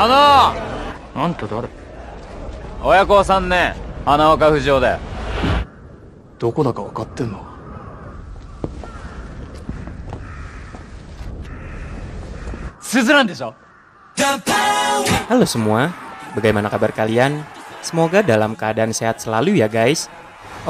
あのあんた誰親子3 Halo semua, bagaimana kabar kalian? Semoga dalam keadaan sehat selalu ya guys.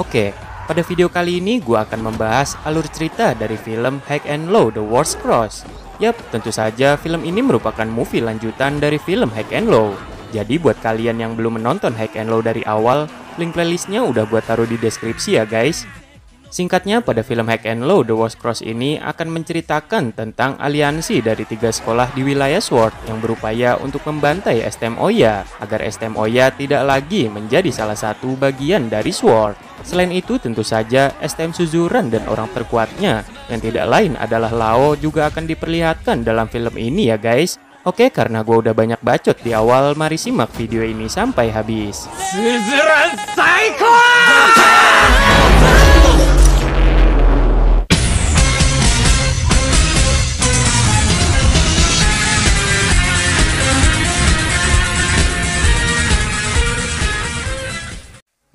Oke, pada video kali ini gue akan membahas alur cerita dari film Hack and Low The Wars Cross. Yap, tentu saja film ini merupakan movie lanjutan dari film Hack and Low. Jadi buat kalian yang belum menonton Hack and Low dari awal, link playlistnya udah buat taruh di deskripsi ya guys. Singkatnya, pada film Hack and Low The Wars Cross ini akan menceritakan tentang aliansi dari tiga sekolah di wilayah Sword yang berupaya untuk membantai STM Oya agar STM Oya tidak lagi menjadi salah satu bagian dari Sword. Selain itu, tentu saja STM Suzuran dan orang terkuatnya yang tidak lain adalah Lao juga akan diperlihatkan dalam film ini ya guys. Oke, karena gue udah banyak bacot di awal, mari simak video ini sampai habis. Suzuran Cyclone!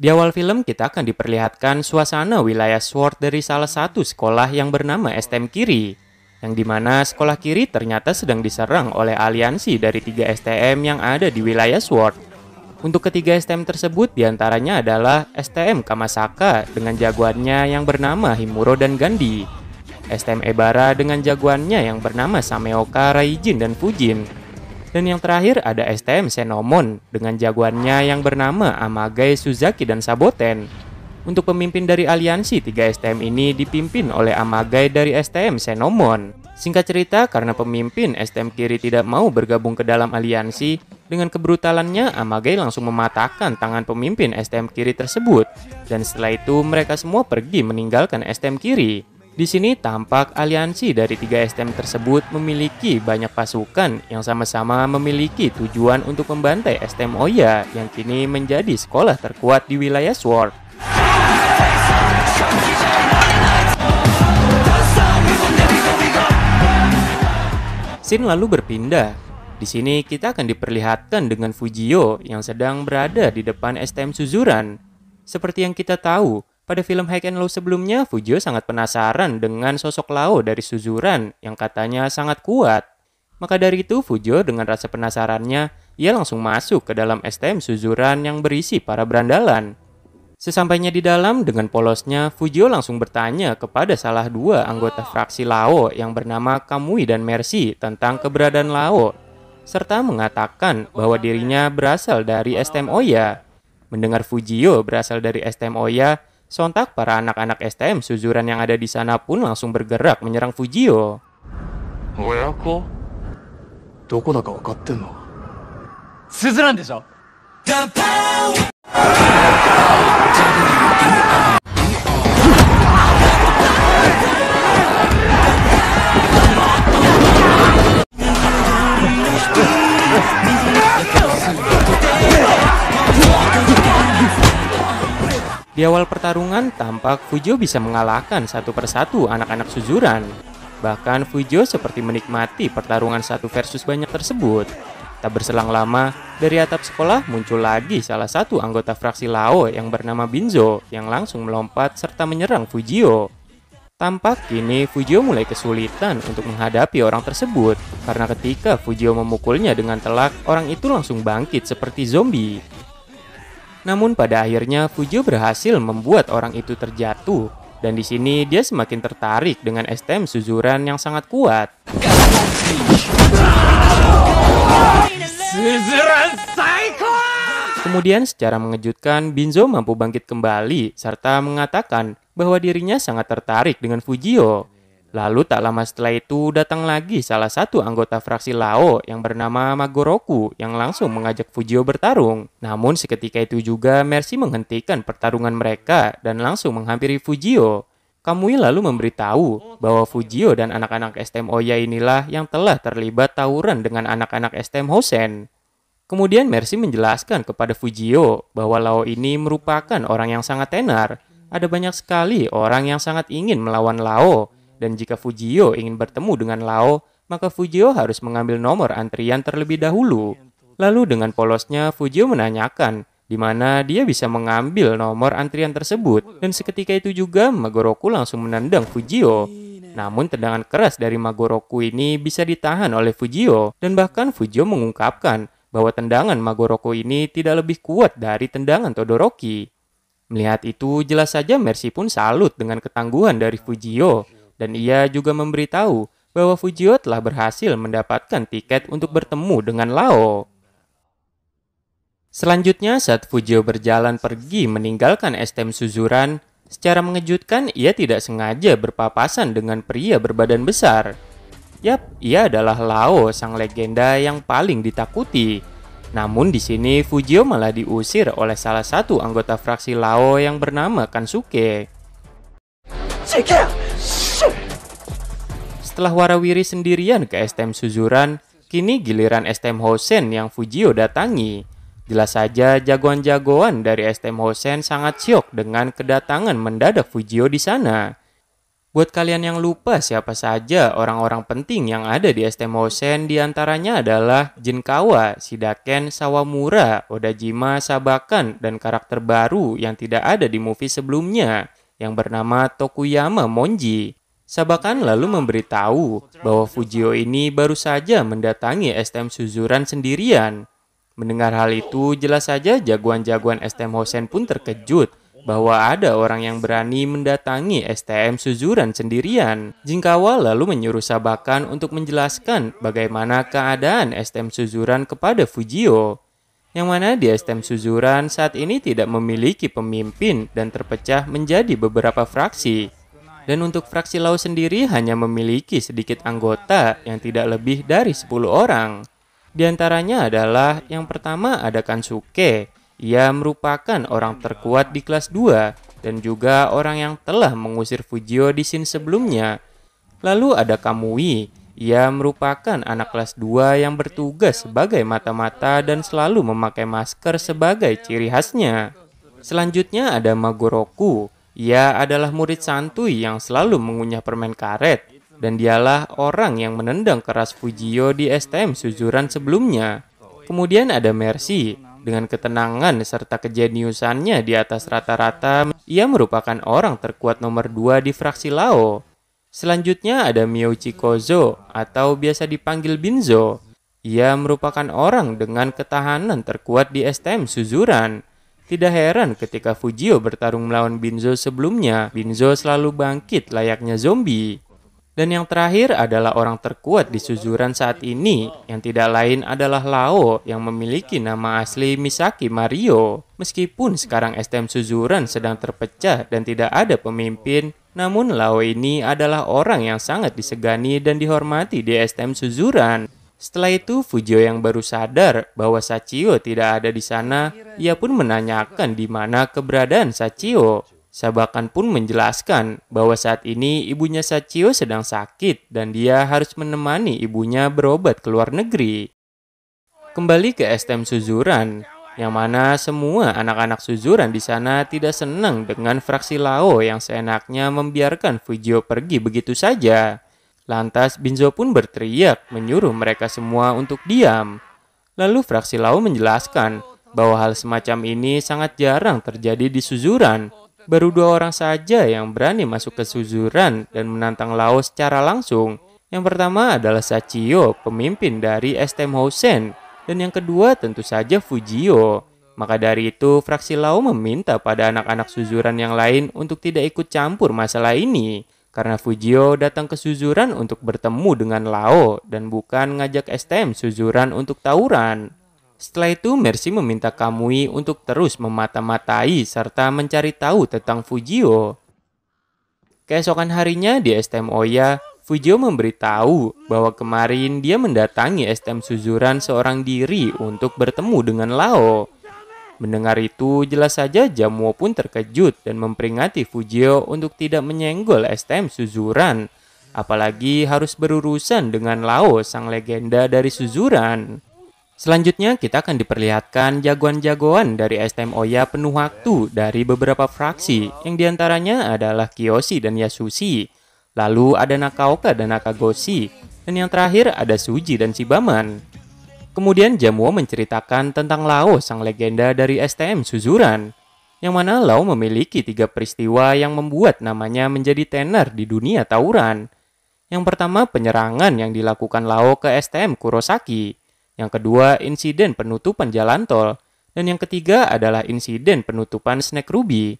Di awal film kita akan diperlihatkan suasana wilayah Sword dari salah satu sekolah yang bernama STM Kiri, yang dimana sekolah Kiri ternyata sedang diserang oleh aliansi dari tiga STM yang ada di wilayah Sword. Untuk ketiga STM tersebut diantaranya adalah STM Kamasaka dengan jagoannya yang bernama Himuro dan Gandhi, STM Ebara dengan jagoannya yang bernama Sameoka, Raijin, dan Fujin, dan yang terakhir ada STM Senomon dengan jagoannya yang bernama Amagai Suzaki dan Saboten. Untuk pemimpin dari aliansi tiga STM ini dipimpin oleh Amagai dari STM Senomon. Singkat cerita, karena pemimpin STM kiri tidak mau bergabung ke dalam aliansi, dengan kebrutalannya Amagai langsung mematahkan tangan pemimpin STM kiri tersebut. Dan setelah itu mereka semua pergi meninggalkan STM kiri. Di sini tampak aliansi dari tiga STM tersebut memiliki banyak pasukan yang sama-sama memiliki tujuan untuk membantai STM Oya yang kini menjadi sekolah terkuat di wilayah Sword. Scene lalu berpindah. Di sini kita akan diperlihatkan dengan Fujio yang sedang berada di depan STM Suzuran. Seperti yang kita tahu, pada film High and Low sebelumnya, Fujio sangat penasaran dengan sosok Lao dari Suzuran yang katanya sangat kuat. Maka dari itu, Fujio dengan rasa penasarannya, ia langsung masuk ke dalam STM Suzuran yang berisi para berandalan. Sesampainya di dalam, dengan polosnya, Fujio langsung bertanya kepada salah dua anggota fraksi Lao yang bernama Kamui dan Mercy tentang keberadaan Lao, serta mengatakan bahwa dirinya berasal dari STM Oya. Mendengar Fujio berasal dari STM Oya, Sontak para anak-anak STM Suzuran yang ada di sana pun langsung bergerak menyerang Fujio. Oyako? Doko wakatte no? Suzuran desho? The Di awal pertarungan, tampak Fujio bisa mengalahkan satu persatu anak-anak Suzuran. Bahkan Fujio seperti menikmati pertarungan satu versus banyak tersebut. Tak berselang lama, dari atap sekolah muncul lagi salah satu anggota fraksi Lao yang bernama Binzo yang langsung melompat serta menyerang Fujio. Tampak kini Fujio mulai kesulitan untuk menghadapi orang tersebut karena ketika Fujio memukulnya dengan telak, orang itu langsung bangkit seperti zombie. Namun pada akhirnya Fujio berhasil membuat orang itu terjatuh dan di sini dia semakin tertarik dengan STM Suzuran yang sangat kuat. Kemudian secara mengejutkan Binzo mampu bangkit kembali serta mengatakan bahwa dirinya sangat tertarik dengan Fujio. Lalu tak lama setelah itu datang lagi salah satu anggota fraksi Lao yang bernama Magoroku yang langsung mengajak Fujio bertarung. Namun seketika itu juga Mercy menghentikan pertarungan mereka dan langsung menghampiri Fujio. Kamui lalu memberitahu bahwa Fujio dan anak-anak STM Oya inilah yang telah terlibat tawuran dengan anak-anak STM Hosen. Kemudian Mercy menjelaskan kepada Fujio bahwa Lao ini merupakan orang yang sangat tenar. Ada banyak sekali orang yang sangat ingin melawan Lao, dan jika Fujio ingin bertemu dengan Lao, maka Fujio harus mengambil nomor antrian terlebih dahulu. Lalu dengan polosnya, Fujio menanyakan di mana dia bisa mengambil nomor antrian tersebut. Dan seketika itu juga, Magoroku langsung menendang Fujio. Namun tendangan keras dari Magoroku ini bisa ditahan oleh Fujio dan bahkan Fujio mengungkapkan bahwa tendangan Magoroku ini tidak lebih kuat dari tendangan Todoroki. Melihat itu, jelas saja Mercy pun salut dengan ketangguhan dari Fujio dan ia juga memberitahu bahwa Fujio telah berhasil mendapatkan tiket untuk bertemu dengan Lao. Selanjutnya, saat Fujio berjalan pergi meninggalkan STM Suzuran, secara mengejutkan ia tidak sengaja berpapasan dengan pria berbadan besar. Yap, ia adalah Lao, sang legenda yang paling ditakuti. Namun di sini Fujio malah diusir oleh salah satu anggota fraksi Lao yang bernama Kansuke. Take care. Setelah Warawiri sendirian ke STM Suzuran, kini giliran STM Hosen yang Fujio datangi. Jelas saja jagoan-jagoan dari STM Hosen sangat syok dengan kedatangan mendadak Fujio di sana. Buat kalian yang lupa siapa saja orang-orang penting yang ada di STM Hosen diantaranya adalah Jinkawa, Sidaken, Sawamura, Odajima, Sabakan, dan karakter baru yang tidak ada di movie sebelumnya yang bernama Tokuyama Monji. Sabakan lalu memberitahu bahwa Fujio ini baru saja mendatangi STM Suzuran sendirian. Mendengar hal itu, jelas saja jagoan-jagoan STM Hosen pun terkejut bahwa ada orang yang berani mendatangi STM Suzuran sendirian. Jingkawa lalu menyuruh Sabakan untuk menjelaskan bagaimana keadaan STM Suzuran kepada Fujio. Yang mana di STM Suzuran saat ini tidak memiliki pemimpin dan terpecah menjadi beberapa fraksi. Dan untuk fraksi laut sendiri hanya memiliki sedikit anggota yang tidak lebih dari 10 orang. Di antaranya adalah yang pertama ada Kansuke. Ia merupakan orang terkuat di kelas 2 dan juga orang yang telah mengusir Fujio di scene sebelumnya. Lalu ada Kamui. Ia merupakan anak kelas 2 yang bertugas sebagai mata-mata dan selalu memakai masker sebagai ciri khasnya. Selanjutnya ada Magoroku. Ia adalah murid santuy yang selalu mengunyah permen karet, dan dialah orang yang menendang keras Fujio di STM Suzuran sebelumnya. Kemudian ada Mercy, dengan ketenangan serta kejeniusannya di atas rata-rata, ia merupakan orang terkuat nomor dua di fraksi Lao. Selanjutnya ada Miyuchi Kozo, atau biasa dipanggil Binzo. Ia merupakan orang dengan ketahanan terkuat di STM Suzuran, tidak heran ketika Fujio bertarung melawan Binzo sebelumnya, Binzo selalu bangkit layaknya zombie. Dan yang terakhir adalah orang terkuat di Suzuran saat ini, yang tidak lain adalah Lao yang memiliki nama asli Misaki Mario. Meskipun sekarang STM Suzuran sedang terpecah dan tidak ada pemimpin, namun Lao ini adalah orang yang sangat disegani dan dihormati di STM Suzuran. Setelah itu, Fujio yang baru sadar bahwa Sachio tidak ada di sana, ia pun menanyakan di mana keberadaan Sachio. Sabakan pun menjelaskan bahwa saat ini ibunya Sachio sedang sakit dan dia harus menemani ibunya berobat ke luar negeri. Kembali ke STM Suzuran, yang mana semua anak-anak Suzuran di sana tidak senang dengan fraksi Lao yang seenaknya membiarkan Fujio pergi begitu saja. Lantas Binzo pun berteriak menyuruh mereka semua untuk diam. Lalu fraksi Lau menjelaskan bahwa hal semacam ini sangat jarang terjadi di Suzuran. Baru dua orang saja yang berani masuk ke Suzuran dan menantang Lau secara langsung. Yang pertama adalah Sachio, pemimpin dari STM Hosen, dan yang kedua tentu saja Fujio. Maka dari itu, fraksi Lau meminta pada anak-anak Suzuran yang lain untuk tidak ikut campur masalah ini karena Fujio datang ke Suzuran untuk bertemu dengan Lao dan bukan ngajak STM Suzuran untuk tawuran. Setelah itu, Mercy meminta Kamui untuk terus memata-matai serta mencari tahu tentang Fujio. Keesokan harinya di STM Oya, Fujio memberitahu bahwa kemarin dia mendatangi STM Suzuran seorang diri untuk bertemu dengan Lao. Mendengar itu, jelas saja Jamuo pun terkejut dan memperingati Fujio untuk tidak menyenggol STM Suzuran. Apalagi harus berurusan dengan Lao, sang legenda dari Suzuran. Selanjutnya kita akan diperlihatkan jagoan-jagoan dari STM Oya penuh waktu dari beberapa fraksi yang diantaranya adalah Kiyoshi dan Yasushi. Lalu ada Nakaoka dan Nakagoshi. Dan yang terakhir ada Suji dan Shibaman. Kemudian Jamuo menceritakan tentang Lao, sang legenda dari STM Suzuran, yang mana Lao memiliki tiga peristiwa yang membuat namanya menjadi tenar di dunia tawuran. Yang pertama, penyerangan yang dilakukan Lao ke STM Kurosaki. Yang kedua, insiden penutupan jalan tol. Dan yang ketiga adalah insiden penutupan Snack Ruby.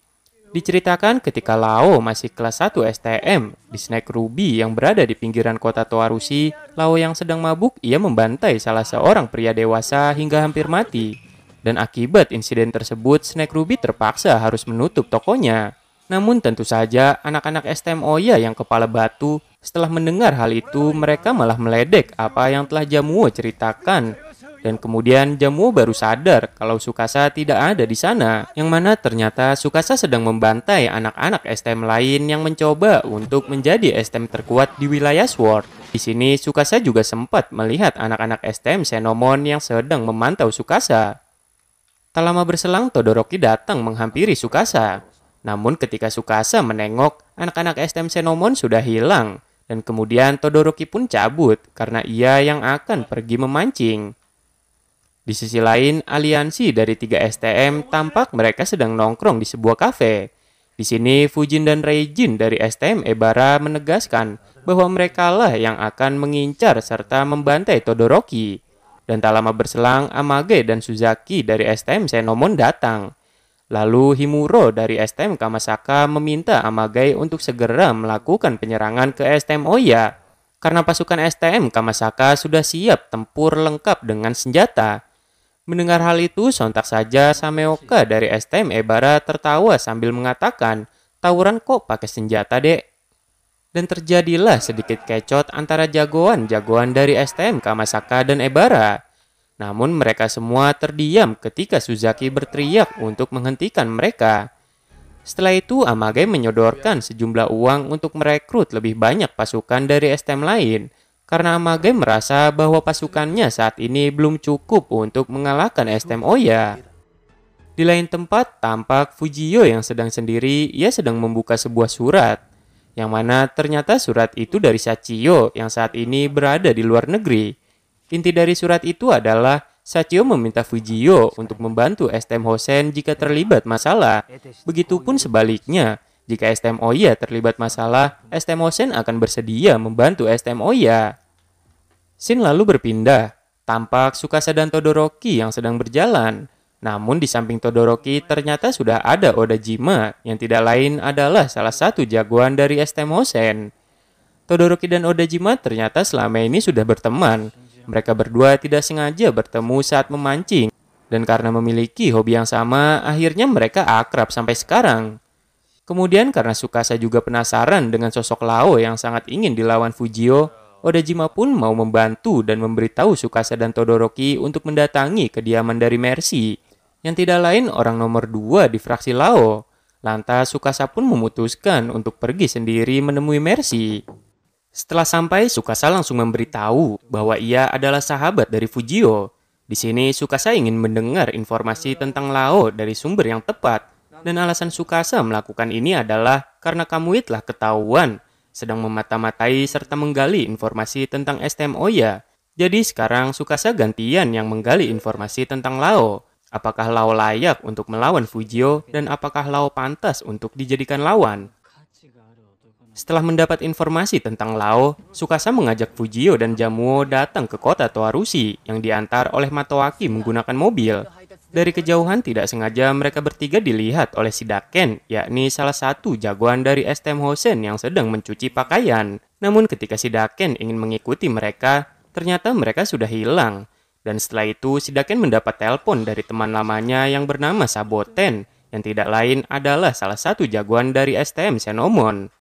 Diceritakan ketika Lao masih kelas 1 STM, di snack Ruby yang berada di pinggiran kota Toarusi, Lao yang sedang mabuk, ia membantai salah seorang pria dewasa hingga hampir mati. Dan akibat insiden tersebut, snack Ruby terpaksa harus menutup tokonya. Namun tentu saja, anak-anak STM Oya yang kepala batu, setelah mendengar hal itu, mereka malah meledek apa yang telah Jamuo ceritakan dan kemudian jamu baru sadar kalau Sukasa tidak ada di sana, yang mana ternyata Sukasa sedang membantai anak-anak STM lain yang mencoba untuk menjadi STM terkuat di wilayah Sword. Di sini Sukasa juga sempat melihat anak-anak STM Xenomon yang sedang memantau Sukasa. Tak lama berselang Todoroki datang menghampiri Sukasa. Namun ketika Sukasa menengok, anak-anak STM Xenomon sudah hilang. Dan kemudian Todoroki pun cabut karena ia yang akan pergi memancing. Di sisi lain, aliansi dari tiga STM tampak mereka sedang nongkrong di sebuah kafe. Di sini, Fujin dan Reijin dari STM Ebara menegaskan bahwa merekalah yang akan mengincar serta membantai Todoroki. Dan tak lama berselang, Amage dan Suzaki dari STM Senomon datang. Lalu Himuro dari STM Kamasaka meminta Amage untuk segera melakukan penyerangan ke STM Oya karena pasukan STM Kamasaka sudah siap tempur lengkap dengan senjata. Mendengar hal itu, sontak saja Sameoka dari STM Ebara tertawa sambil mengatakan, tawuran kok pakai senjata dek. Dan terjadilah sedikit kecot antara jagoan-jagoan dari STM Kamasaka dan Ebara. Namun mereka semua terdiam ketika Suzaki berteriak untuk menghentikan mereka. Setelah itu Amage menyodorkan sejumlah uang untuk merekrut lebih banyak pasukan dari STM lain – karena Amage merasa bahwa pasukannya saat ini belum cukup untuk mengalahkan STM Oya. Di lain tempat, tampak Fujio yang sedang sendiri, ia sedang membuka sebuah surat. Yang mana ternyata surat itu dari Sachio yang saat ini berada di luar negeri. Inti dari surat itu adalah Sachio meminta Fujio untuk membantu STM Hosen jika terlibat masalah. Begitupun sebaliknya, jika STM Oya terlibat masalah, STM Hosen akan bersedia membantu STM Oya. Shin lalu berpindah. Tampak Sukasa dan Todoroki yang sedang berjalan. Namun di samping Todoroki ternyata sudah ada Oda Jima yang tidak lain adalah salah satu jagoan dari Estemosen. Todoroki dan Oda Jima ternyata selama ini sudah berteman. Mereka berdua tidak sengaja bertemu saat memancing. Dan karena memiliki hobi yang sama, akhirnya mereka akrab sampai sekarang. Kemudian karena Sukasa juga penasaran dengan sosok Lao yang sangat ingin dilawan Fujio, Odajima pun mau membantu dan memberitahu Sukasa dan Todoroki untuk mendatangi kediaman dari Mercy, yang tidak lain orang nomor dua di fraksi Lao. Lantas Sukasa pun memutuskan untuk pergi sendiri menemui Mercy. Setelah sampai, Sukasa langsung memberitahu bahwa ia adalah sahabat dari Fujio. Di sini, Sukasa ingin mendengar informasi tentang Lao dari sumber yang tepat. Dan alasan Sukasa melakukan ini adalah karena Kamui telah ketahuan sedang memata-matai serta menggali informasi tentang STM Oya. Jadi sekarang Sukasa gantian yang menggali informasi tentang Lao. Apakah Lao layak untuk melawan Fujio dan apakah Lao pantas untuk dijadikan lawan? Setelah mendapat informasi tentang Lao, Sukasa mengajak Fujio dan Jamuo datang ke kota Toarushi yang diantar oleh Matoaki menggunakan mobil. Dari kejauhan tidak sengaja mereka bertiga dilihat oleh si Daken, yakni salah satu jagoan dari STM Hosen yang sedang mencuci pakaian. Namun ketika si Daken ingin mengikuti mereka, ternyata mereka sudah hilang. Dan setelah itu, si Daken mendapat telepon dari teman lamanya yang bernama Saboten, yang tidak lain adalah salah satu jagoan dari STM Senomon.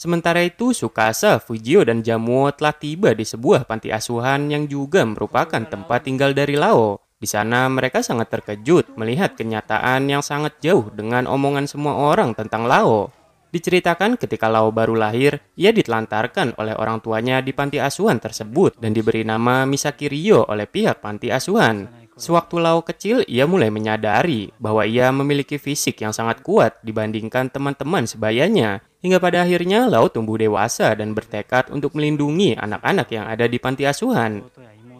Sementara itu, Sukasa, Fujio, dan Jamuo telah tiba di sebuah panti asuhan yang juga merupakan tempat tinggal dari Lao. Di sana mereka sangat terkejut melihat kenyataan yang sangat jauh dengan omongan semua orang tentang Lao. Diceritakan ketika Lao baru lahir, ia ditelantarkan oleh orang tuanya di panti asuhan tersebut dan diberi nama Misaki Ryo oleh pihak panti asuhan. Sewaktu Lao kecil, ia mulai menyadari bahwa ia memiliki fisik yang sangat kuat dibandingkan teman-teman sebayanya. Hingga pada akhirnya Lao tumbuh dewasa dan bertekad untuk melindungi anak-anak yang ada di panti asuhan.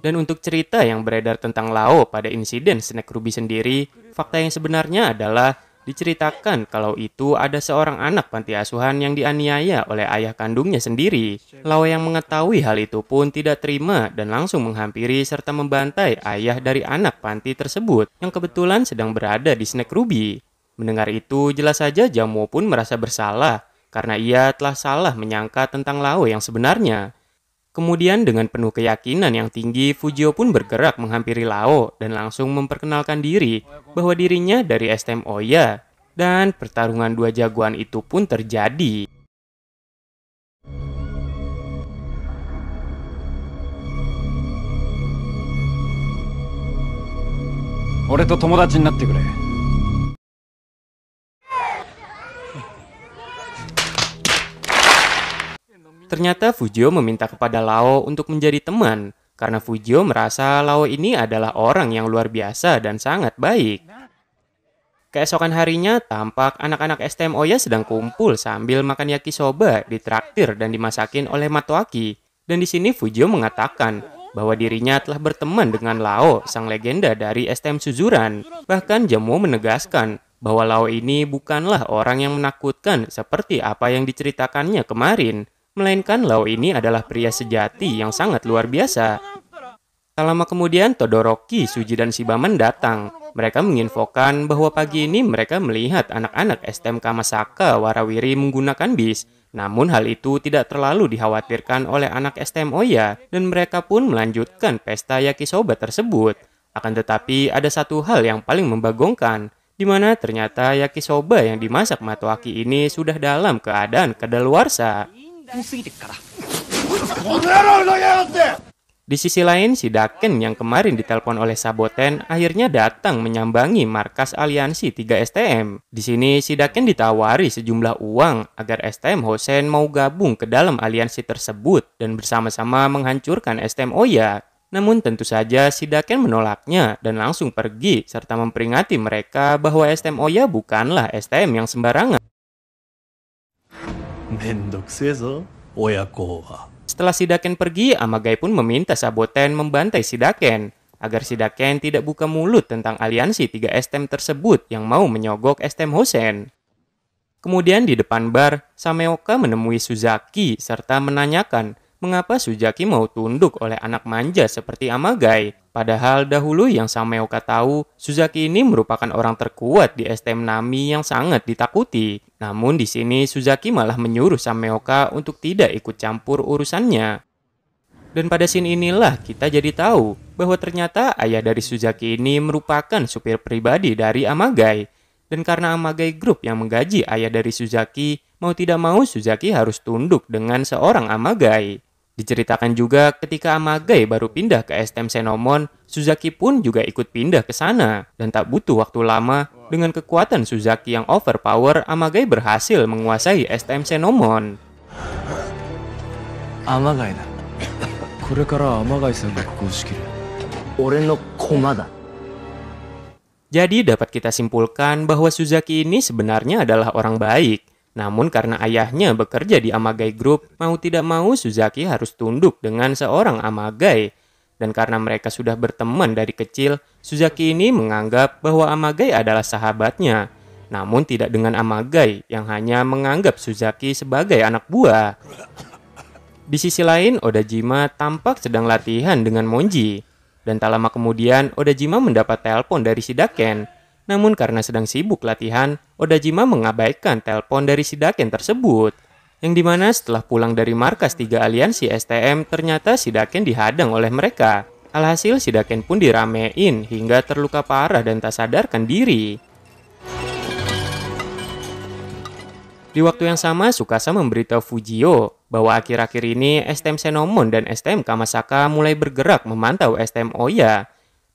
Dan untuk cerita yang beredar tentang Lao pada insiden snack Ruby sendiri, fakta yang sebenarnya adalah diceritakan kalau itu ada seorang anak panti asuhan yang dianiaya oleh ayah kandungnya sendiri. Lao yang mengetahui hal itu pun tidak terima dan langsung menghampiri serta membantai ayah dari anak panti tersebut yang kebetulan sedang berada di snack Ruby. Mendengar itu, jelas saja Jamu pun merasa bersalah karena ia telah salah menyangka tentang Lao yang sebenarnya. Kemudian dengan penuh keyakinan yang tinggi, Fujio pun bergerak menghampiri Lao dan langsung memperkenalkan diri bahwa dirinya dari STM Oya. Dan pertarungan dua jagoan itu pun terjadi. tomodachi natte Ternyata Fujio meminta kepada Lao untuk menjadi teman, karena Fujio merasa Lao ini adalah orang yang luar biasa dan sangat baik. Keesokan harinya, tampak anak-anak STM Oya sedang kumpul sambil makan yakisoba, ditraktir dan dimasakin oleh Matoaki. Dan di sini Fujio mengatakan bahwa dirinya telah berteman dengan Lao, sang legenda dari STM Suzuran. Bahkan Jemu menegaskan bahwa Lao ini bukanlah orang yang menakutkan seperti apa yang diceritakannya kemarin melainkan Lao ini adalah pria sejati yang sangat luar biasa. Tak lama kemudian, Todoroki, Suji, dan Shibaman datang. Mereka menginfokan bahwa pagi ini mereka melihat anak-anak STMK Masaka Warawiri menggunakan bis. Namun hal itu tidak terlalu dikhawatirkan oleh anak STM Oya dan mereka pun melanjutkan pesta yakisoba tersebut. Akan tetapi ada satu hal yang paling membagongkan, di mana ternyata yakisoba yang dimasak Matoaki ini sudah dalam keadaan kedaluarsa. Di sisi lain, si Daken yang kemarin ditelepon oleh Saboten akhirnya datang menyambangi markas aliansi 3 STM. Di sini, si Daken ditawari sejumlah uang agar STM Hosen mau gabung ke dalam aliansi tersebut dan bersama-sama menghancurkan STM Oya. Namun tentu saja si Daken menolaknya dan langsung pergi serta memperingati mereka bahwa STM Oya bukanlah STM yang sembarangan. Setelah Sidaken pergi, Amagai pun meminta Saboten membantai Sidaken agar Sidaken tidak buka mulut tentang aliansi tiga STM tersebut yang mau menyogok STM Hosen. Kemudian di depan bar, Sameoka menemui Suzaki serta menanyakan mengapa Suzaki mau tunduk oleh anak manja seperti Amagai. Padahal dahulu yang Sameoka tahu, Suzaki ini merupakan orang terkuat di STM Nami yang sangat ditakuti. Namun di sini Suzaki malah menyuruh Sameoka untuk tidak ikut campur urusannya. Dan pada scene inilah kita jadi tahu bahwa ternyata ayah dari Suzaki ini merupakan supir pribadi dari Amagai. Dan karena Amagai Group yang menggaji ayah dari Suzaki, mau tidak mau Suzaki harus tunduk dengan seorang Amagai. Diceritakan juga ketika Amagai baru pindah ke STM Senomon, Suzaki pun juga ikut pindah ke sana dan tak butuh waktu lama dengan kekuatan Suzaki yang overpower, Amagai berhasil menguasai STM Senomon. Amagai da. Jadi dapat kita simpulkan bahwa Suzaki ini sebenarnya adalah orang baik. Namun karena ayahnya bekerja di Amagai Group, mau tidak mau Suzaki harus tunduk dengan seorang Amagai. Dan karena mereka sudah berteman dari kecil, Suzaki ini menganggap bahwa Amagai adalah sahabatnya. Namun tidak dengan Amagai yang hanya menganggap Suzaki sebagai anak buah. Di sisi lain, Oda Odajima tampak sedang latihan dengan Monji. Dan tak lama kemudian, Oda Odajima mendapat telepon dari Sidaken. Namun karena sedang sibuk latihan, Odajima mengabaikan telepon dari Sidaken tersebut, yang dimana setelah pulang dari markas tiga aliansi STM ternyata Sidaken dihadang oleh mereka. Alhasil Sidaken pun diramein hingga terluka parah dan tak sadarkan diri. Di waktu yang sama, Sukasa memberitahu Fujio bahwa akhir-akhir ini STM Senomon dan STM Kamasaka mulai bergerak memantau STM Oya.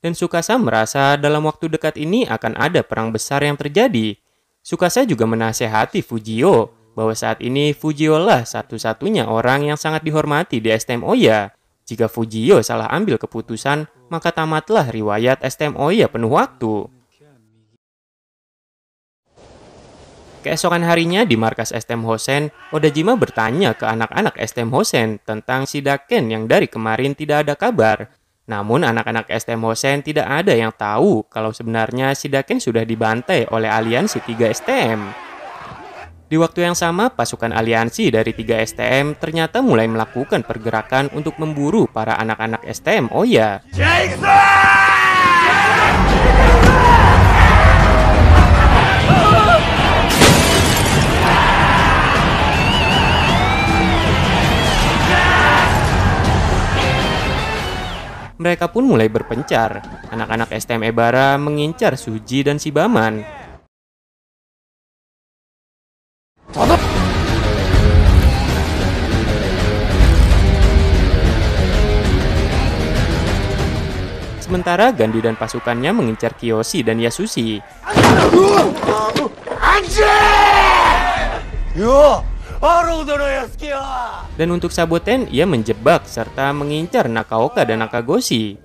Dan Sukasa merasa dalam waktu dekat ini akan ada perang besar yang terjadi Sukasa juga menasehati Fujio bahwa saat ini Fujio lah satu-satunya orang yang sangat dihormati di STM Oya. Jika Fujio salah ambil keputusan, maka tamatlah riwayat STM Oya penuh waktu. Keesokan harinya di markas STM Hosen, Odajima bertanya ke anak-anak STM Hosen tentang si Daken yang dari kemarin tidak ada kabar. Namun anak-anak STM Hosen tidak ada yang tahu kalau sebenarnya Sidaken sudah dibantai oleh aliansi 3 STM. Di waktu yang sama, pasukan aliansi dari 3 STM ternyata mulai melakukan pergerakan untuk memburu para anak-anak STM. Oh ya. Jason! mereka pun mulai berpencar. Anak-anak STM Ebara mengincar Suji dan Sibaman. Sementara Gandhi dan pasukannya mengincar Kiyoshi dan Yasushi. Anjir! Yo! Dan untuk Saboten, ia menjebak serta mengincar Nakaoka dan Nakagoshi.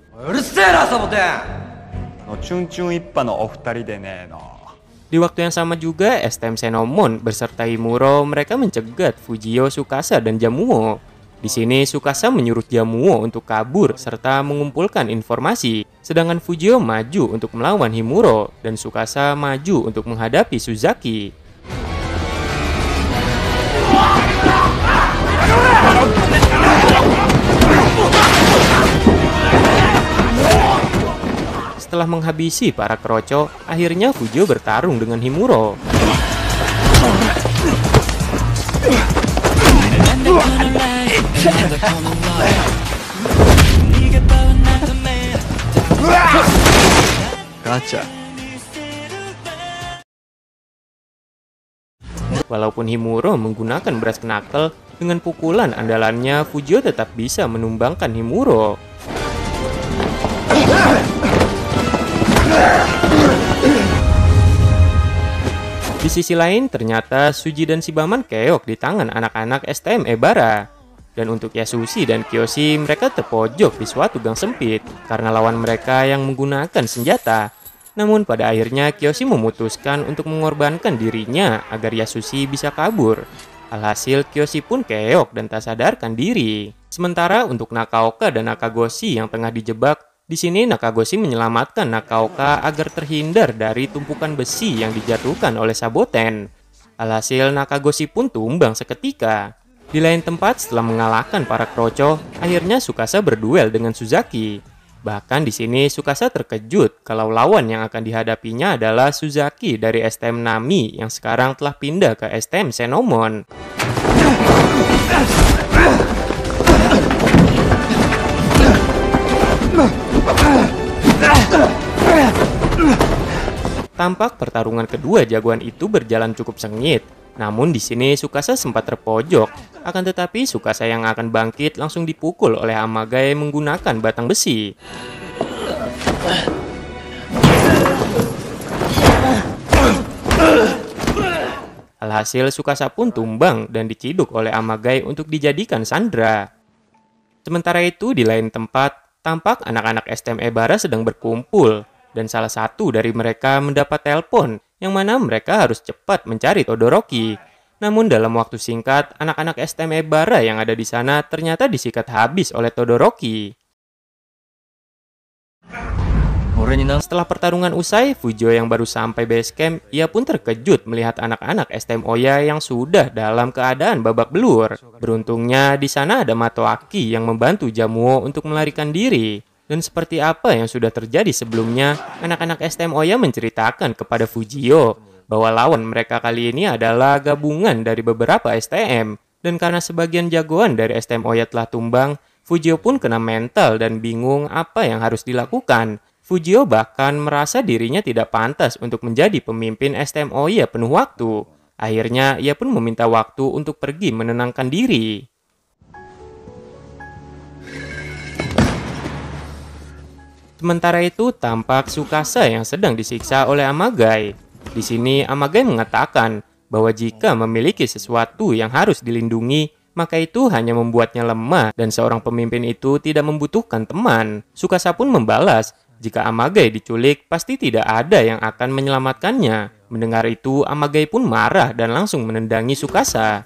Di waktu yang sama juga, STM Senomon beserta Imuro mereka mencegat Fujio, Sukasa, dan Jamuo. Di sini, Sukasa menyuruh Jamuo untuk kabur serta mengumpulkan informasi, sedangkan Fujio maju untuk melawan Himuro, dan Sukasa maju untuk menghadapi Suzaki. telah menghabisi para kroco, akhirnya Fujio bertarung dengan Himuro. Kaca. Walaupun Himuro menggunakan beras knuckle, dengan pukulan andalannya Fujio tetap bisa menumbangkan Himuro. Di sisi lain, ternyata Suji dan Sibaman keok di tangan anak-anak STM Ebara. Dan untuk Yasushi dan Kiyoshi, mereka terpojok di suatu gang sempit karena lawan mereka yang menggunakan senjata. Namun pada akhirnya Kiyoshi memutuskan untuk mengorbankan dirinya agar Yasushi bisa kabur. Alhasil Kiyoshi pun keok dan tak sadarkan diri. Sementara untuk Nakaoka dan Nakagoshi yang tengah dijebak di sini Nakagoshi menyelamatkan Nakaoka agar terhindar dari tumpukan besi yang dijatuhkan oleh Saboten. Alhasil Nakagoshi pun tumbang seketika. Di lain tempat setelah mengalahkan para kroco, akhirnya Sukasa berduel dengan Suzaki. Bahkan di sini Sukasa terkejut kalau lawan yang akan dihadapinya adalah Suzaki dari STM Nami yang sekarang telah pindah ke STM Senomon. Tampak pertarungan kedua jagoan itu berjalan cukup sengit. Namun di sini Sukasa sempat terpojok. Akan tetapi Sukasa yang akan bangkit langsung dipukul oleh Amagai menggunakan batang besi. Alhasil Sukasa pun tumbang dan diciduk oleh Amagai untuk dijadikan sandra. Sementara itu di lain tempat, tampak anak-anak STM Ebara sedang berkumpul dan salah satu dari mereka mendapat telepon yang mana mereka harus cepat mencari Todoroki. Namun dalam waktu singkat, anak-anak STM Ebara yang ada di sana ternyata disikat habis oleh Todoroki. Setelah pertarungan usai, Fujio yang baru sampai base camp, ia pun terkejut melihat anak-anak STM Oya yang sudah dalam keadaan babak belur. Beruntungnya, di sana ada Matoaki yang membantu Jamuo untuk melarikan diri. Dan seperti apa yang sudah terjadi sebelumnya, anak-anak STM Oya menceritakan kepada Fujio bahwa lawan mereka kali ini adalah gabungan dari beberapa STM. Dan karena sebagian jagoan dari STM Oya telah tumbang, Fujio pun kena mental dan bingung apa yang harus dilakukan. Fujio bahkan merasa dirinya tidak pantas untuk menjadi pemimpin STM Oya penuh waktu. Akhirnya, ia pun meminta waktu untuk pergi menenangkan diri. Sementara itu, tampak Sukasa yang sedang disiksa oleh Amagai. Di sini, Amagai mengatakan bahwa jika memiliki sesuatu yang harus dilindungi, maka itu hanya membuatnya lemah dan seorang pemimpin itu tidak membutuhkan teman. Sukasa pun membalas, jika Amagai diculik, pasti tidak ada yang akan menyelamatkannya. Mendengar itu, Amagai pun marah dan langsung menendangi Sukasa.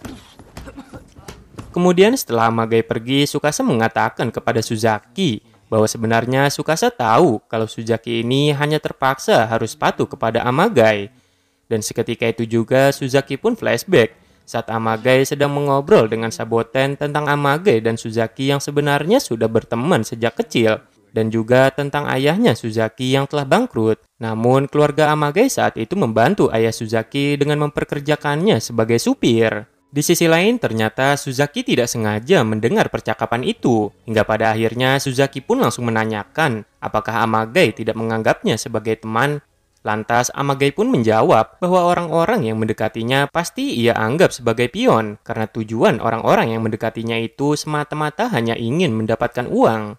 Kemudian setelah Amagai pergi, Sukasa mengatakan kepada Suzaki bahwa sebenarnya Sukasa tahu kalau Suzaki ini hanya terpaksa harus patuh kepada Amagai. Dan seketika itu juga Suzaki pun flashback saat Amagai sedang mengobrol dengan Saboten tentang Amagai dan Suzaki yang sebenarnya sudah berteman sejak kecil dan juga tentang ayahnya Suzaki yang telah bangkrut. Namun keluarga Amagai saat itu membantu ayah Suzaki dengan memperkerjakannya sebagai supir. Di sisi lain, ternyata Suzaki tidak sengaja mendengar percakapan itu, hingga pada akhirnya Suzaki pun langsung menanyakan apakah Amagai tidak menganggapnya sebagai teman. Lantas Amagai pun menjawab bahwa orang-orang yang mendekatinya pasti ia anggap sebagai pion, karena tujuan orang-orang yang mendekatinya itu semata-mata hanya ingin mendapatkan uang.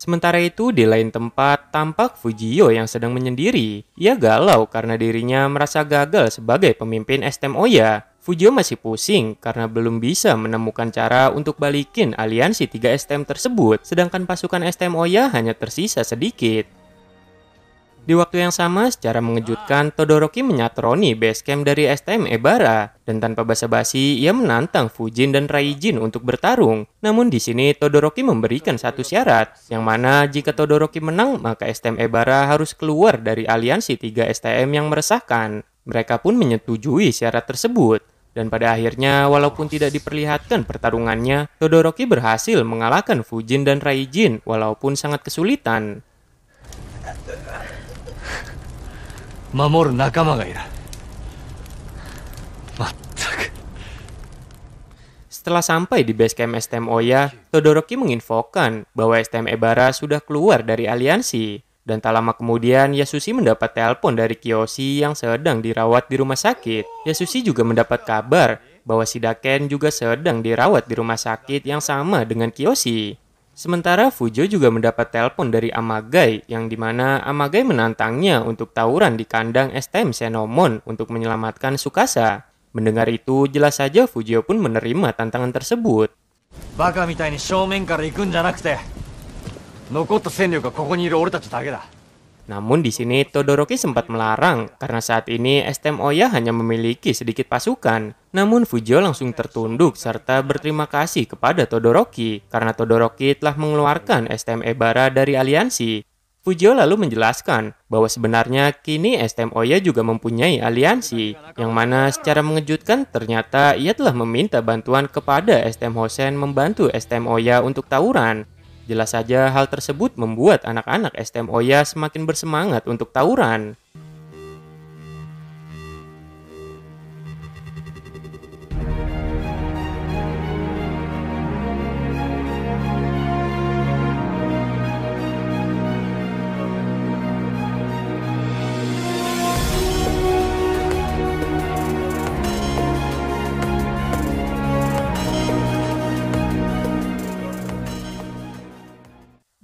Sementara itu, di lain tempat, tampak Fujio yang sedang menyendiri. Ia galau karena dirinya merasa gagal sebagai pemimpin STM Oya. Fujio masih pusing karena belum bisa menemukan cara untuk balikin aliansi 3 STM tersebut, sedangkan pasukan STM Oya hanya tersisa sedikit. Di waktu yang sama, secara mengejutkan, Todoroki menyatroni base camp dari STM Ebara, dan tanpa basa-basi, ia menantang Fujin dan Raijin untuk bertarung. Namun di sini, Todoroki memberikan satu syarat, yang mana jika Todoroki menang, maka STM Ebara harus keluar dari aliansi 3 STM yang meresahkan. Mereka pun menyetujui syarat tersebut. Dan pada akhirnya, walaupun tidak diperlihatkan pertarungannya, Todoroki berhasil mengalahkan Fujin dan Raijin walaupun sangat kesulitan. Mamor nakama ga ira. Setelah sampai di base camp STM Oya, Todoroki menginfokan bahwa STM Ebara sudah keluar dari aliansi. Dan tak lama kemudian, Yasushi mendapat telepon dari Kiyoshi yang sedang dirawat di rumah sakit. Yasushi juga mendapat kabar bahwa Sidaken juga sedang dirawat di rumah sakit yang sama dengan Kiyoshi. Sementara Fujo juga mendapat telepon dari Amagai, yang dimana Amagai menantangnya untuk tawuran di kandang STM Senomon untuk menyelamatkan Sukasa. Mendengar itu, jelas saja Fujio pun menerima tantangan tersebut. Namun di sini Todoroki sempat melarang karena saat ini STM Oya hanya memiliki sedikit pasukan. Namun Fujio langsung tertunduk serta berterima kasih kepada Todoroki karena Todoroki telah mengeluarkan STM Ebara dari aliansi. Fujio lalu menjelaskan bahwa sebenarnya kini STM Oya juga mempunyai aliansi, yang mana secara mengejutkan ternyata ia telah meminta bantuan kepada STM Hosen membantu STM Oya untuk tawuran. Jelas saja hal tersebut membuat anak-anak STM Oya semakin bersemangat untuk tawuran.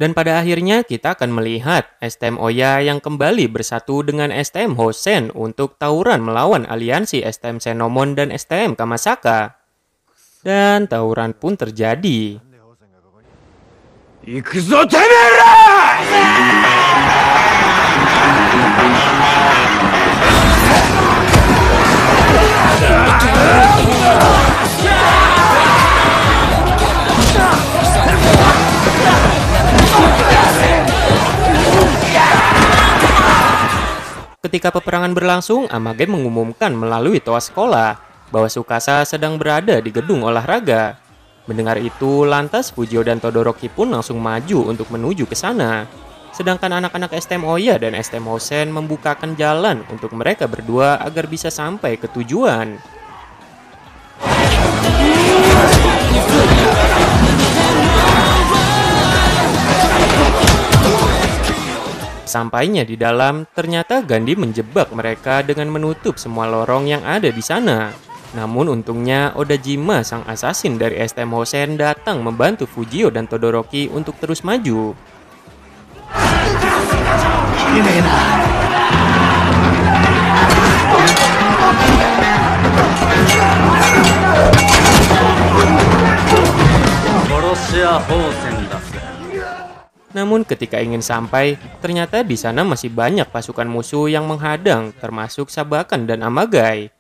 Dan pada akhirnya kita akan melihat STM Oya yang kembali bersatu dengan STM Hosen untuk tawuran melawan aliansi STM Senomon dan STM Kamasaka. Dan tawuran pun terjadi. Ikuzo temera! ketika peperangan berlangsung, Amage mengumumkan melalui toa sekolah bahwa Sukasa sedang berada di gedung olahraga. Mendengar itu, lantas Fujio dan Todoroki pun langsung maju untuk menuju ke sana. Sedangkan anak-anak STM Oya dan STM Hosen membukakan jalan untuk mereka berdua agar bisa sampai ke tujuan. Sesampainya di dalam, ternyata Gandhi menjebak mereka dengan menutup semua lorong yang ada di sana. Namun untungnya Oda Odajima sang asasin dari STM Hosen datang membantu Fujio dan Todoroki untuk terus maju. Hosen namun ketika ingin sampai, ternyata di sana masih banyak pasukan musuh yang menghadang termasuk Sabakan dan Amagai.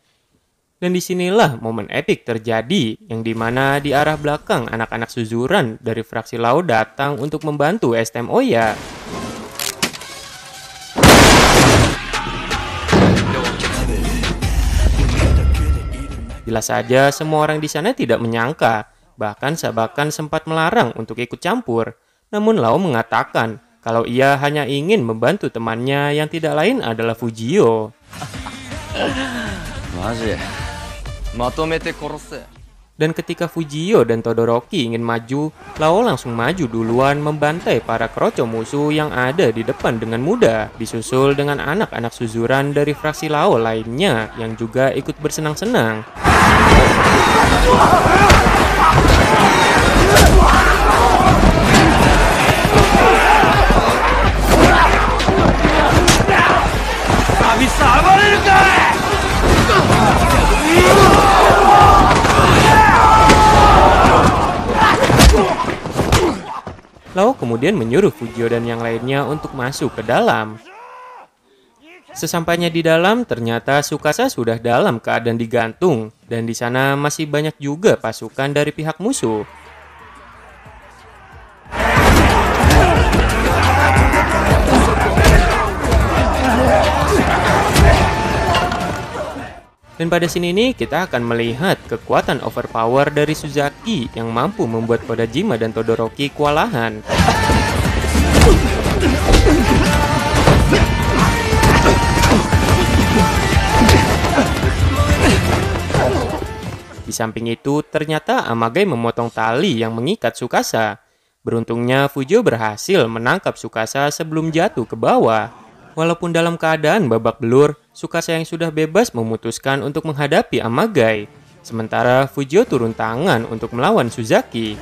Dan disinilah momen epik terjadi yang dimana di arah belakang anak-anak suzuran dari fraksi laut datang untuk membantu STM Oya. Jelas saja semua orang di sana tidak menyangka, bahkan Sabakan sempat melarang untuk ikut campur. Namun Lau mengatakan kalau ia hanya ingin membantu temannya yang tidak lain adalah Fujio. Dan ketika Fujio dan Todoroki ingin maju, Lao langsung maju duluan membantai para kroco musuh yang ada di depan dengan mudah, disusul dengan anak-anak suzuran dari fraksi Lao lainnya yang juga ikut bersenang-senang. Lao kemudian menyuruh Fujio dan yang lainnya untuk masuk ke dalam. Sesampainya di dalam, ternyata Sukasa sudah dalam keadaan digantung, dan di sana masih banyak juga pasukan dari pihak musuh. Dan pada sini ini kita akan melihat kekuatan overpower dari Suzaki yang mampu membuat Kodajima dan Todoroki kewalahan. Di samping itu, ternyata Amagai memotong tali yang mengikat Sukasa. Beruntungnya Fujio berhasil menangkap Sukasa sebelum jatuh ke bawah. Walaupun dalam keadaan babak belur, Sukasa yang sudah bebas memutuskan untuk menghadapi Amagai, sementara Fujio turun tangan untuk melawan Suzaki.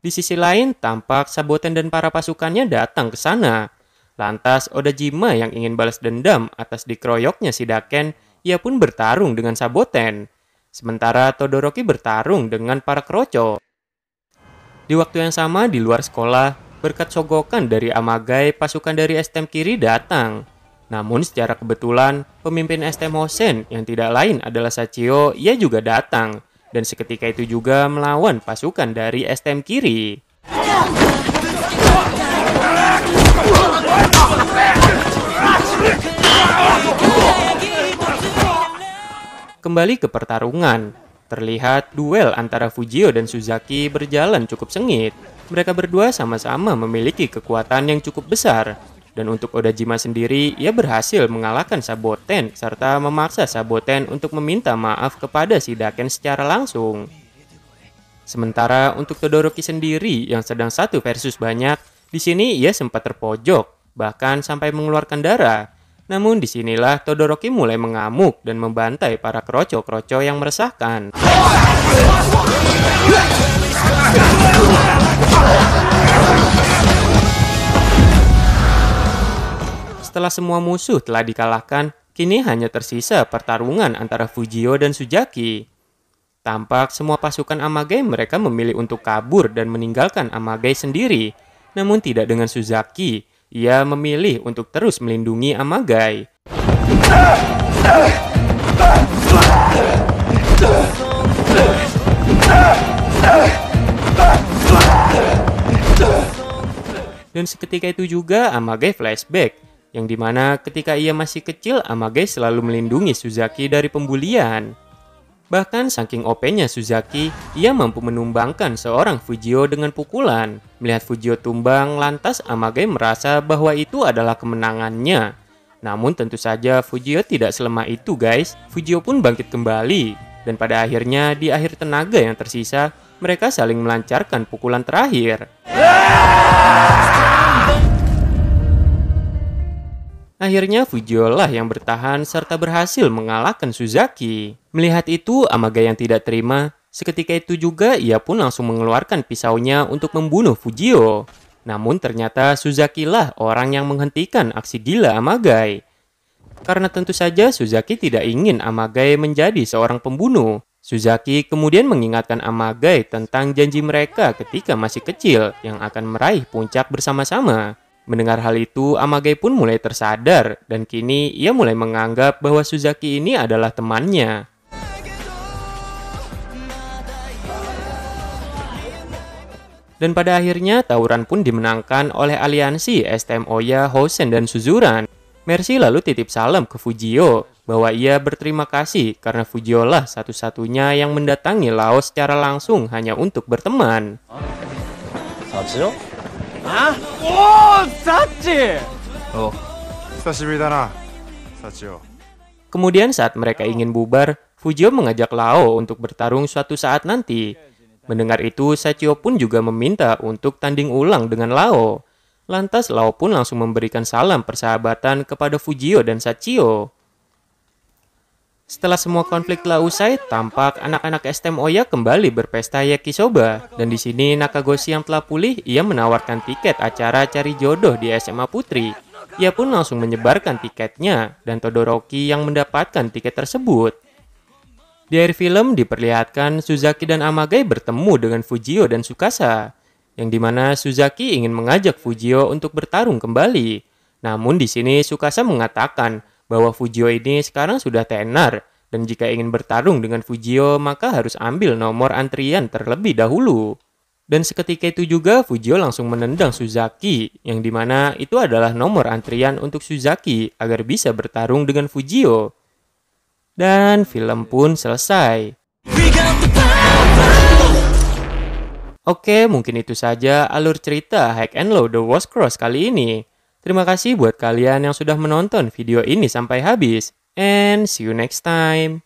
Di sisi lain, tampak Saboten dan para pasukannya datang ke sana. Lantas, Oda Jima yang ingin balas dendam atas dikeroyoknya si Daken, ia pun bertarung dengan Saboten. Sementara Todoroki bertarung dengan para kroco. Di waktu yang sama, di luar sekolah, berkat sogokan dari Amagai, pasukan dari Estem Kiri datang. Namun secara kebetulan, pemimpin Estem Hosen yang tidak lain adalah Sachio, ia juga datang. Dan seketika itu juga melawan pasukan dari Estem Kiri. Kembali ke pertarungan, terlihat duel antara Fujio dan Suzaki berjalan cukup sengit mereka berdua sama-sama memiliki kekuatan yang cukup besar. Dan untuk Odajima sendiri, ia berhasil mengalahkan Saboten serta memaksa Saboten untuk meminta maaf kepada Sidaken secara langsung. Sementara untuk Todoroki sendiri yang sedang satu versus banyak, di sini ia sempat terpojok, bahkan sampai mengeluarkan darah. Namun disinilah Todoroki mulai mengamuk dan membantai para kroco-kroco yang meresahkan. setelah semua musuh telah dikalahkan, kini hanya tersisa pertarungan antara Fujio dan Sujaki. Tampak semua pasukan Amagai mereka memilih untuk kabur dan meninggalkan Amagai sendiri. Namun tidak dengan Suzaki, ia memilih untuk terus melindungi Amagai. Dan seketika itu juga Amagai flashback yang dimana ketika ia masih kecil Amage selalu melindungi Suzaki dari pembulian. Bahkan saking OP-nya Suzaki, ia mampu menumbangkan seorang Fujio dengan pukulan. Melihat Fujio tumbang, lantas Amage merasa bahwa itu adalah kemenangannya. Namun tentu saja Fujio tidak selemah itu guys, Fujio pun bangkit kembali. Dan pada akhirnya di akhir tenaga yang tersisa, mereka saling melancarkan pukulan terakhir. Akhirnya Fujio lah yang bertahan serta berhasil mengalahkan Suzaki. Melihat itu, Amaga yang tidak terima, seketika itu juga ia pun langsung mengeluarkan pisaunya untuk membunuh Fujio. Namun ternyata Suzaki lah orang yang menghentikan aksi gila Amagai. Karena tentu saja Suzaki tidak ingin Amagai menjadi seorang pembunuh. Suzaki kemudian mengingatkan Amagai tentang janji mereka ketika masih kecil yang akan meraih puncak bersama-sama. Mendengar hal itu, Amage pun mulai tersadar dan kini ia mulai menganggap bahwa Suzaki ini adalah temannya. Dan pada akhirnya tawuran pun dimenangkan oleh aliansi STM Oya, Hosen, dan Suzuran. Mercy lalu titip salam ke Fujio bahwa ia berterima kasih karena Fujio lah satu-satunya yang mendatangi Laos secara langsung hanya untuk berteman. Oh. Oh, oh. Kemudian saat mereka ingin bubar, Fujio mengajak Lao untuk bertarung suatu saat nanti. Mendengar itu, Sachio pun juga meminta untuk tanding ulang dengan Lao. Lantas Lao pun langsung memberikan salam persahabatan kepada Fujio dan Sachio. Setelah semua konflik telah usai, tampak anak-anak STM Oya kembali berpesta yakisoba. Dan di sini Nakagoshi yang telah pulih, ia menawarkan tiket acara cari jodoh di SMA Putri. Ia pun langsung menyebarkan tiketnya, dan Todoroki yang mendapatkan tiket tersebut. Di akhir film diperlihatkan Suzaki dan Amagai bertemu dengan Fujio dan Sukasa, yang dimana Suzaki ingin mengajak Fujio untuk bertarung kembali. Namun di sini Sukasa mengatakan bahwa Fujio ini sekarang sudah tenar dan jika ingin bertarung dengan Fujio maka harus ambil nomor antrian terlebih dahulu. Dan seketika itu juga Fujio langsung menendang Suzaki, yang dimana itu adalah nomor antrian untuk Suzaki agar bisa bertarung dengan Fujio. Dan film pun selesai. Oke, mungkin itu saja alur cerita Hack and Low The Wars Cross kali ini. Terima kasih buat kalian yang sudah menonton video ini sampai habis. And see you next time.